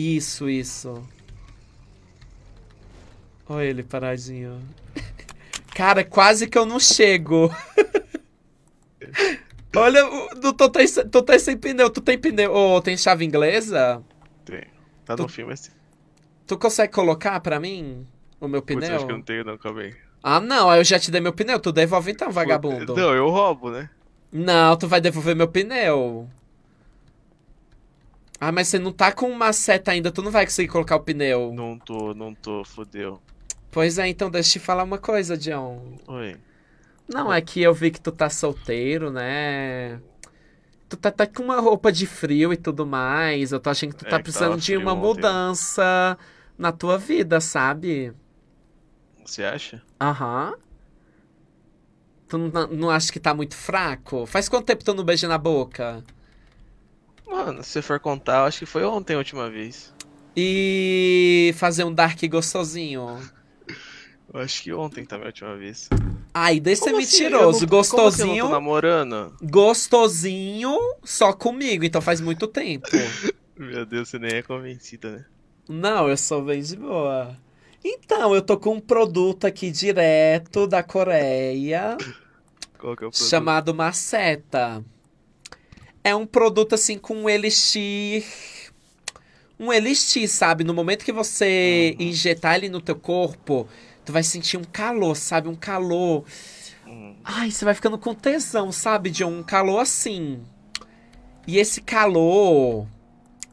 Isso, isso. Olha ele paradinho. Cara, quase que eu não chego. Olha, tu, tá, tem, tu tá sem pneu. Tu tem pneu. Oh, tem chave inglesa? Tem. Tá tu, no filme assim. Tu consegue colocar pra mim o meu pneu? Putz, acho que eu não tenho, não, acabei. Ah, não, eu já te dei meu pneu. Tu devolve então, vagabundo. Não, eu roubo, né? Não, tu vai devolver meu pneu. Ah, mas você não tá com uma seta ainda, tu não vai conseguir colocar o pneu. Não tô, não tô, fodeu. Pois é, então deixa eu te falar uma coisa, John. Oi. Não, é que eu vi que tu tá solteiro, né? Tu tá, até com uma roupa de frio e tudo mais. Eu tô achando que tu tá é, tá precisando de uma mudança na tua vida, sabe? Você acha? Aham. Uhum. Tu não, não acha que tá muito fraco? Faz quanto tempo tu não beija na boca? Mano, se for contar, acho que foi ontem a última vez. E fazer um Dark gostosinho. Eu acho que ontem também a última vez. Ai, deixa ser é assim? mentiroso. Não, gostosinho. Assim eu namorando? Gostosinho só comigo, então faz muito tempo. Meu Deus, você nem é convencida, né? Não, eu sou bem de boa. Então, eu tô com um produto aqui direto da Coreia. Qual que é o produto? Chamado Maceta é um produto assim com um elixir um elixir, sabe? No momento que você uhum. injetar ele no teu corpo, tu vai sentir um calor, sabe? Um calor. Uhum. Ai, você vai ficando com tesão, sabe? De um calor assim. E esse calor,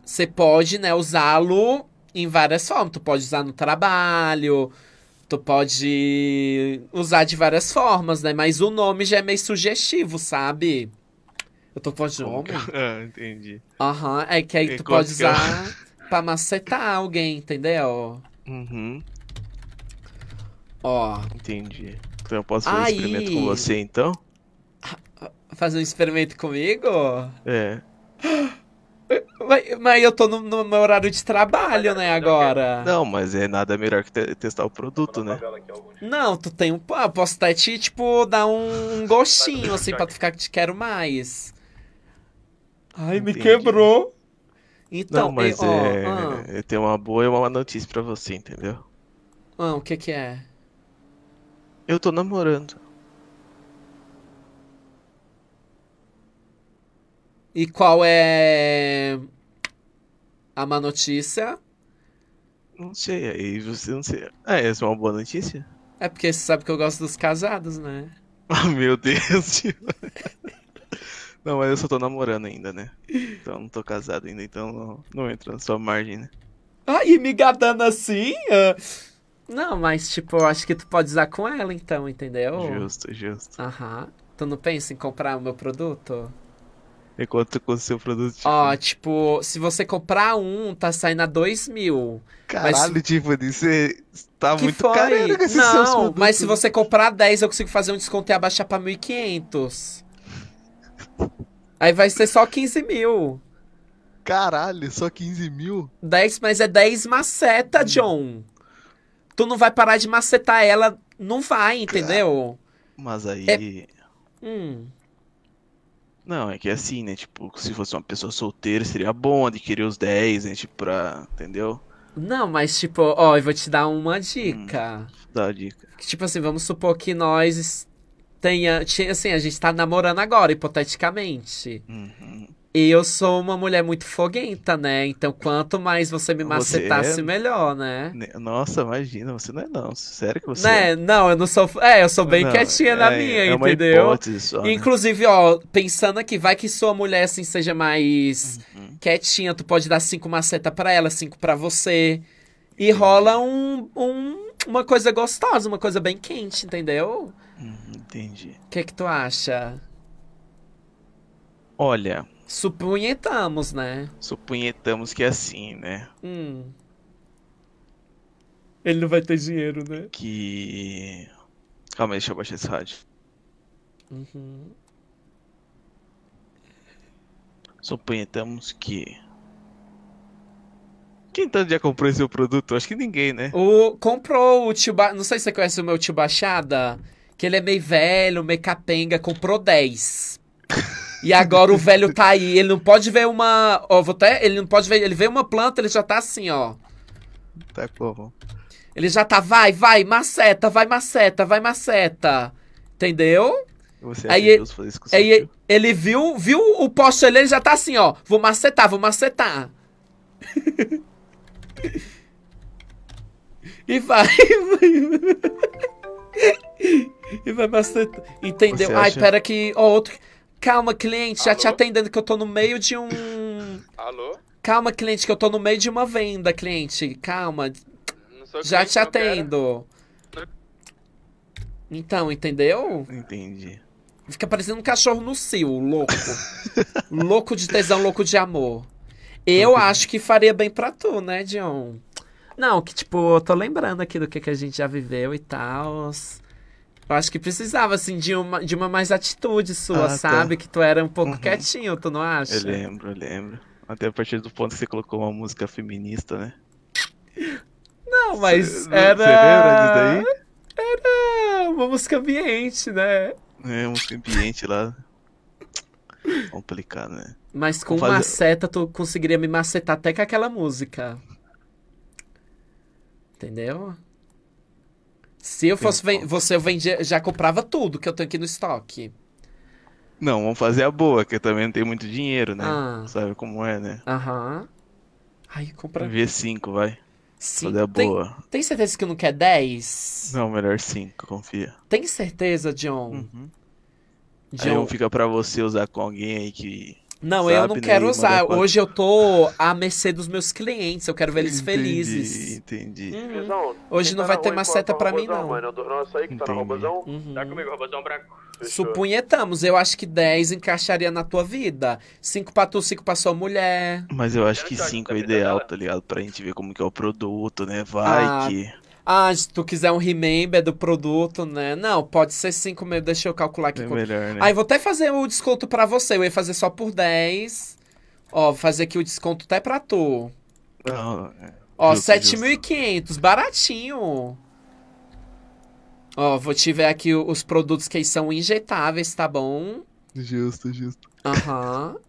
você pode, né, usá-lo em várias formas. Tu pode usar no trabalho, tu pode usar de várias formas, né? Mas o nome já é meio sugestivo, sabe? Eu tô com voz de homem? ah, entendi. Aham, uhum, é que aí é tu pode usar eu... pra macetar alguém, entendeu? Uhum. Ó. Entendi. Então eu posso fazer aí... um experimento com você, então? Ah, fazer um experimento comigo? É. Mas, mas eu tô no, no, meu horário de trabalho, né, agora. Não, mas é nada melhor que testar o produto, né? Não, tu tem um... Ah, posso até te, tipo, dar um gostinho, assim, pra tu ficar que te quero mais. Ai, Entendi. me quebrou. Então, Não, mas é... Ah. eu tenho uma boa e uma má notícia pra você, entendeu? Ah, o que que é? Eu tô namorando. E qual é a má notícia? Não sei, aí você não sei. Ah, essa é uma boa notícia? É porque você sabe que eu gosto dos casados, né? Ah, meu Deus, tio. Não, mas eu só tô namorando ainda, né? Então não tô casado ainda, então não, não entra na sua margem, né? Assim? Ah, e me gadando assim? Não, mas tipo, eu acho que tu pode usar com ela então, entendeu? Justo, justo. Aham. Tu não pensa em comprar o meu produto? Enquanto com o seu produto? Tipo? Ó, tipo, se você comprar um, tá saindo a dois mil. Caralho, mas... tipo, você tá que muito caro careiro Não, mas se você comprar 10, eu consigo fazer um desconto e abaixar pra 1.500. Aí vai ser só 15 mil. Caralho, só 15 mil? 10, mas é 10 maceta, hum. John. Tu não vai parar de macetar ela, não vai, entendeu? Mas aí. É... Hum. hum. Não, é que é assim, né? Tipo, se fosse uma pessoa solteira, seria bom adquirir os 10, né? Tipo, pra. Entendeu? Não, mas tipo, ó, eu vou te dar uma hum. dica. Hum, dá uma dica. Tipo assim, vamos supor que nós tenha. Tinha, assim, a gente tá namorando agora, hipoteticamente. Uhum. E eu sou uma mulher muito foguenta, né? Então, quanto mais você me macetasse, é? melhor, né? Nossa, imagina, você não é não. Sério que você. Né? É? Não, eu não sou. É, eu sou bem não, quietinha é, na é minha, é entendeu? Só, né? Inclusive, ó, pensando aqui, vai que sua mulher, assim, seja mais uhum. quietinha, tu pode dar cinco macetas pra ela, cinco pra você. E rola um, um uma coisa gostosa, uma coisa bem quente, entendeu? Hum, entendi. O que, que tu acha? Olha. Supunhetamos, né? Supunhetamos que é assim, né? Hum. Ele não vai ter dinheiro, né? Que. Calma aí, deixa eu baixar esse rádio. Uhum. Supunhetamos que quem tanto já comprou esse produto? Acho que ninguém, né? O, comprou o Tiba... Não sei se você conhece o meu Baixada. que ele é meio velho, meio capenga, comprou 10. E agora o velho tá aí, ele não pode ver uma... Ó, vou até... Ele não pode ver... Ele vê uma planta, ele já tá assim, ó. Tá como? Ele já tá, vai, vai, maceta, vai, maceta, vai, maceta. Entendeu? Você é aí, ele, aí ele viu, viu o poste ali, ele já tá assim, ó. Vou macetar, vou macetar. E vai. e vai bastante. Entendeu? Ai, pera que. oh, outro. Calma, cliente, já te atendendo que eu tô no meio de um. Alô? Calma, cliente, que eu tô no meio de uma venda, cliente. Calma. já te atendo. Então, entendeu? Entendi. Fica parecendo um cachorro no cio, louco. louco de tesão, louco de amor. Eu uhum. acho que faria bem pra tu, né, John? Não, que tipo, eu tô lembrando aqui do que, que a gente já viveu e tal. Eu acho que precisava, assim, de uma, de uma mais atitude sua, ah, tá. sabe? Tá. Que tu era um pouco uhum. quietinho, tu não acha? Eu lembro, eu lembro. Até a partir do ponto que você colocou uma música feminista, né? Não, mas era... Você lembra disso daí? Era uma música ambiente, né? É, música ambiente lá. Complicado, né? Mas com uma seta maceta, tu conseguiria me macetar até com aquela música. Entendeu? Se eu fosse então. você, eu vendia, já comprava tudo que eu tenho aqui no estoque. Não, vamos fazer a boa, que eu também não tenho muito dinheiro, né? Ah. Sabe como é, né? Aham. Aí compra. V5, vai. Sim, fazer a boa. Tem, tem certeza que não quer 10? Não, melhor 5, confia. Tem certeza, John? Uhum. De aí um... fica para você usar com alguém aí que. Não, sabe, eu não né, quero usar. Pra... Hoje eu tô à mercê dos meus clientes. Eu quero ver eles entendi, felizes. Entendi. Uhum. Pessoal, Hoje não tá vai ter mais seta tá pra mim, não. Mano, do nosso aí que entendi. tá no robozão. Uhum. Tá comigo, robozão branco. Fechou. Supunhetamos, eu acho que 10 encaixaria na tua vida. 5 pra tu, 5 pra sua mulher. Mas eu acho que 5 tá é ideal, tá ligado? Pra gente ver como que é o produto, né? Vai ah, que. Ah, se tu quiser um remember do produto, né? Não, pode ser 5 mesmo, deixa eu calcular aqui. É melhor, né? Aí vou até fazer o desconto para você, eu ia fazer só por 10. Ó, vou fazer aqui o desconto até pra tu. Não, ah, Ó, 7.500, baratinho. Ó, vou tiver aqui os produtos que são injetáveis, tá bom? Justo, justo. Aham. Uhum.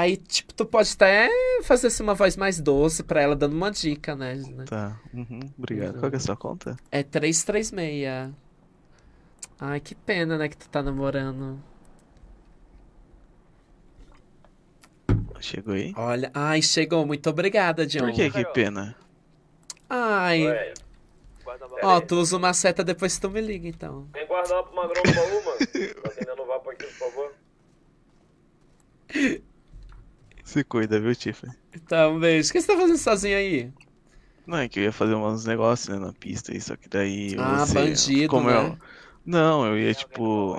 Aí, tipo, tu pode até fazer assim, uma voz mais doce pra ela, dando uma dica, né? né? Tá. Uhum, obrigado. Uhum. Qual que é a sua conta? É 336. Ai, que pena, né, que tu tá namorando. Chegou aí? Olha, ai, chegou. Muito obrigada, John. Por que que pena? Ai. Ué, Ó, tu usa uma seta, depois tu me liga, então. Vem guardar uma grama baú, mano. Se cuida, viu, Tiffany? Tá, um beijo. O que você tá fazendo sozinho aí? Não, é que eu ia fazer uns negócios né, na pista, isso aqui daí. Ah, você, assim, bandido, como né? Eu... Não, eu ia, tipo.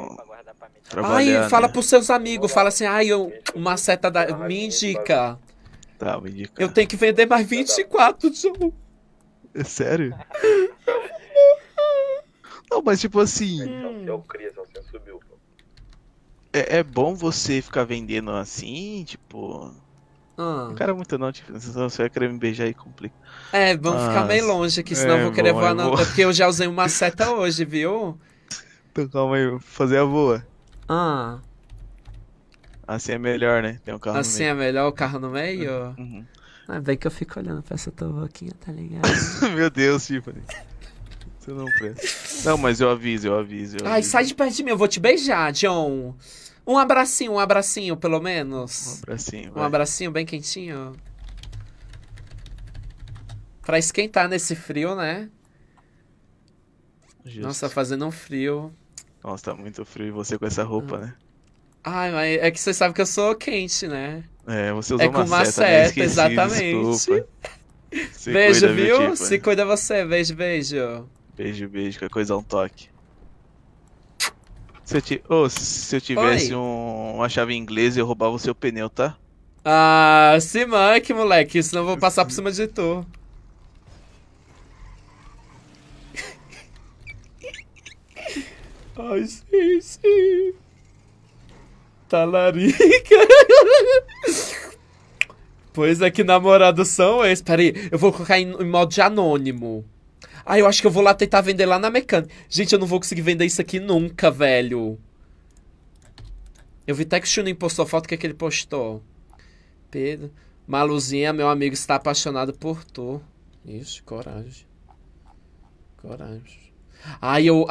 Aí, fala né? pros seus amigos, fala assim, ai, eu, uma seta da. Me indica. Tá, me indica. Eu tenho que vender mais 24, João. É sério? Não, mas tipo assim. É, é bom você ficar vendendo assim, tipo. Ah. cara é muito não, tipo, se você vai querer me beijar e complica. É, vamos ah, ficar meio ah, longe aqui, senão é, eu vou querer bom, voar é na porque eu já usei uma seta hoje, viu? Então calma aí, vou fazer a voa. Ah. Assim é melhor, né? Tem um carro Assim é melhor o carro no meio? Uhum. Ah, bem que eu fico olhando pra essa tua boquinha, tá ligado? Meu Deus, Tiffany. Você não presta. Não, mas eu aviso, eu aviso, eu aviso. Ai, sai de perto de mim, eu vou te beijar, John. Um abracinho, um abracinho, pelo menos. Um abracinho. Um vai. abracinho bem quentinho. Pra esquentar nesse frio, né? Justo. Nossa, fazendo um frio. Nossa, tá muito frio e você com essa roupa, ah. né? Ai, mas é que você sabe que eu sou quente, né? É, você usou é uma, com uma seta, né? Esqueci, exatamente. beijo, cuida, viu? Tipo, Se né? cuida você. Beijo, beijo. Beijo, beijo. Qualquer coisa, é um toque. Se eu, t... oh, se eu tivesse um... uma chave inglesa, eu roubava o seu pneu, tá? Ah, se manque, moleque, senão eu vou passar por cima de tu. Ai, sim, sim. Talarica. pois é que namorados são esses. Peraí, eu vou colocar em, em modo de anônimo. Ah, eu acho que eu vou lá tentar vender lá na mecânica. Gente, eu não vou conseguir vender isso aqui nunca, velho. Eu vi até que o Chunin postou foto que, é que ele postou. Pedro. Maluzinha, meu amigo, está apaixonado por tu. Isso, coragem. Coragem. Ai, eu,